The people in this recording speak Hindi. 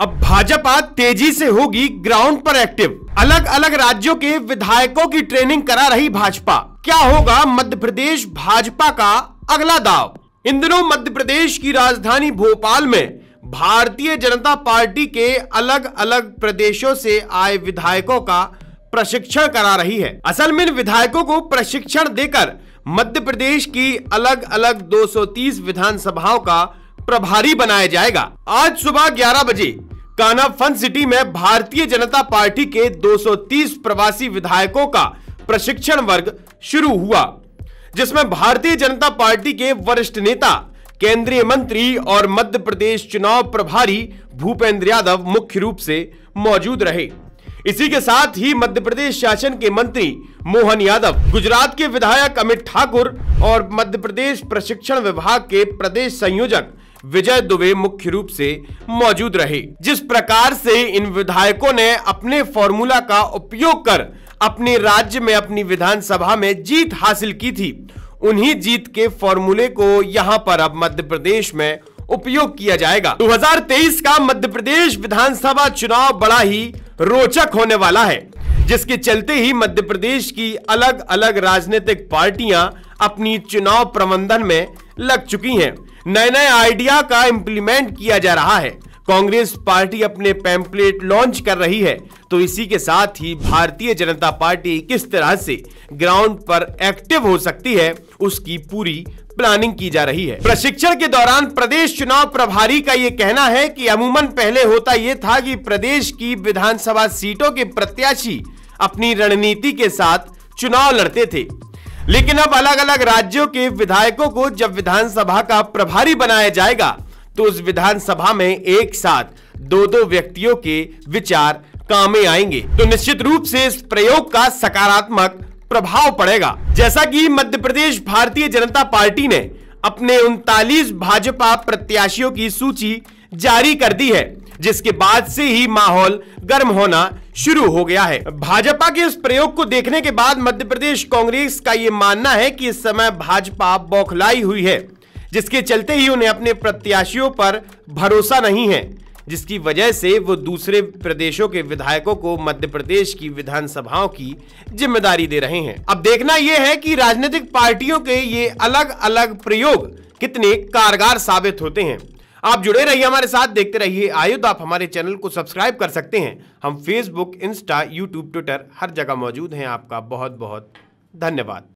अब भाजपा तेजी से होगी ग्राउंड पर एक्टिव अलग अलग राज्यों के विधायकों की ट्रेनिंग करा रही भाजपा क्या होगा मध्य प्रदेश भाजपा का अगला दाव इन दिनों मध्य प्रदेश की राजधानी भोपाल में भारतीय जनता पार्टी के अलग अलग प्रदेशों से आए विधायकों का प्रशिक्षण करा रही है असल में इन विधायकों को प्रशिक्षण देकर मध्य प्रदेश की अलग अलग 230 विधानसभाओं का प्रभारी बनाया जाएगा आज सुबह 11 बजे काना फन सिटी में भारतीय जनता पार्टी के 230 प्रवासी विधायकों का प्रशिक्षण वर्ग शुरू हुआ जिसमें भारतीय जनता पार्टी के वरिष्ठ नेता केंद्रीय मंत्री और मध्य प्रदेश चुनाव प्रभारी भूपेंद्र यादव मुख्य रूप से मौजूद रहे इसी के साथ ही मध्य प्रदेश शासन के मंत्री मोहन यादव गुजरात के विधायक अमित ठाकुर और मध्य प्रदेश प्रशिक्षण विभाग के प्रदेश संयोजक विजय दुबे मुख्य रूप से मौजूद रहे जिस प्रकार से इन विधायकों ने अपने फॉर्मूला का उपयोग कर अपने राज्य में अपनी विधानसभा में जीत हासिल की थी उन्हीं जीत के फॉर्मूले को यहां पर अब मध्य प्रदेश में उपयोग किया जाएगा 2023 का मध्य प्रदेश विधानसभा चुनाव बड़ा ही रोचक होने वाला है जिसके चलते ही मध्य प्रदेश की अलग अलग राजनीतिक पार्टियां अपनी चुनाव प्रबंधन में लग चुकी हैं नए नए आइडिया का इंप्लीमेंट किया जा रहा है कांग्रेस पार्टी अपने पैम्पलेट लॉन्च कर रही है तो इसी के साथ ही भारतीय जनता पार्टी किस तरह से ग्राउंड पर एक्टिव हो सकती है उसकी पूरी प्लानिंग की जा रही है प्रशिक्षण के दौरान प्रदेश चुनाव प्रभारी का ये कहना है कि अमूमन पहले होता ये था कि प्रदेश की विधानसभा सीटों के प्रत्याशी अपनी रणनीति के साथ चुनाव लड़ते थे लेकिन अब अलग अलग राज्यों के विधायकों को जब विधानसभा का प्रभारी बनाया जाएगा तो उस विधानसभा में एक साथ दो दो व्यक्तियों के विचार कामे आएंगे तो निश्चित रूप से इस प्रयोग का सकारात्मक प्रभाव पड़ेगा जैसा कि मध्य प्रदेश भारतीय जनता पार्टी ने अपने उनतालीस भाजपा प्रत्याशियों की सूची जारी कर दी है जिसके बाद से ही माहौल गर्म होना शुरू हो गया है भाजपा के इस प्रयोग को देखने के बाद मध्य प्रदेश कांग्रेस का ये मानना है कि इस समय भाजपा बौखलाई हुई है जिसके चलते ही उन्हें अपने प्रत्याशियों पर भरोसा नहीं है जिसकी वजह से वो दूसरे प्रदेशों के विधायकों को मध्य प्रदेश की विधानसभाओं की जिम्मेदारी दे रहे हैं अब देखना यह है कि राजनीतिक पार्टियों के ये अलग अलग प्रयोग कितने कारगर साबित होते हैं आप जुड़े रहिए हमारे साथ देखते रहिए आयुध तो आप हमारे चैनल को सब्सक्राइब कर सकते हैं हम फेसबुक इंस्टा यूट्यूब ट्विटर हर जगह मौजूद हैं आपका बहुत बहुत धन्यवाद